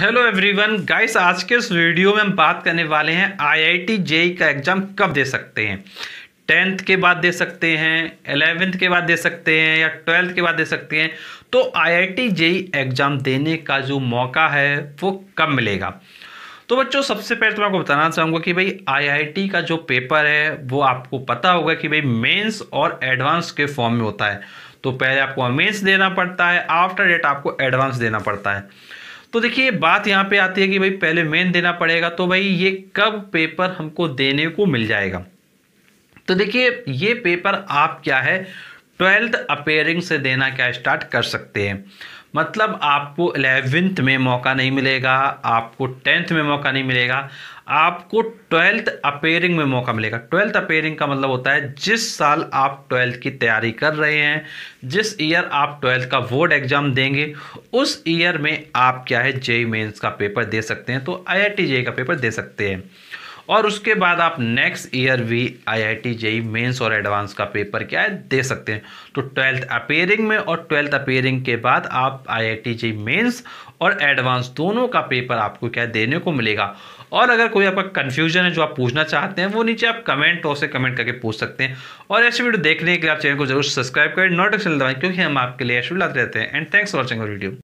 hello everyone guys आज के इस वीडियो में हम बात करने वाले हैं आईआईटी जेई e का एग्ज़ाम कब दे सकते हैं टेंथ के बाद दे सकते हैं एलेवेंथ के बाद दे सकते हैं या ट्वेल्थ के बाद दे सकते हैं तो आईआईटी आई एग्ज़ाम देने का जो मौका है वो कब मिलेगा तो बच्चों सबसे पहले तो मैं आपको बताना चाहूँगा कि भाई आई का जो पेपर है वो आपको पता होगा कि भाई मेन्स और एडवांस के फॉर्म में होता है तो पहले आपको मेन्स देना पड़ता है आफ्टर डेट आपको एडवांस देना पड़ता है तो देखिए बात यहाँ पे आती है कि भाई पहले मेन देना पड़ेगा तो भाई ये कब पेपर हमको देने को मिल जाएगा तो देखिए ये पेपर आप क्या है ट्वेल्थ अपेयरिंग से देना क्या स्टार्ट कर सकते हैं मतलब आपको एलेवेंथ में मौका नहीं मिलेगा आपको टेंथ में मौका नहीं मिलेगा आपको ट्वेल्थ अपेयरिंग में मौका मिलेगा ट्वेल्थ अपेयरिंग का मतलब होता है जिस साल आप ट्वेल्थ की तैयारी कर रहे हैं जिस ईयर आप ट्वेल्थ का बोर्ड एग्जाम देंगे उस ईयर में आप क्या है जेई मेंस का पेपर दे सकते हैं तो आई आई का पेपर दे सकते हैं और उसके बाद आप नेक्स्ट ईयर भी I I T JEE mains और एडवांस का पेपर क्या है दे सकते हैं तो ट्वेल्थ अपेयरिंग में और ट्वेल्थ अपेयरिंग के बाद आप I I T JEE mains और एडवांस दोनों का पेपर आपको क्या देने को मिलेगा और अगर कोई आपका कन्फ्यूजन है जो आप पूछना चाहते हैं वो नीचे आप कमेंट और से कमेंट करके पूछ सकते हैं और ऐसी वीडियो देखने के लिए आप चैनल को जरूर सब्सक्राइब करें नोटिफिकेशन दबाएं क्योंकि हम आपके लिए ऐसी लाते रहते हैं and thanks for watching video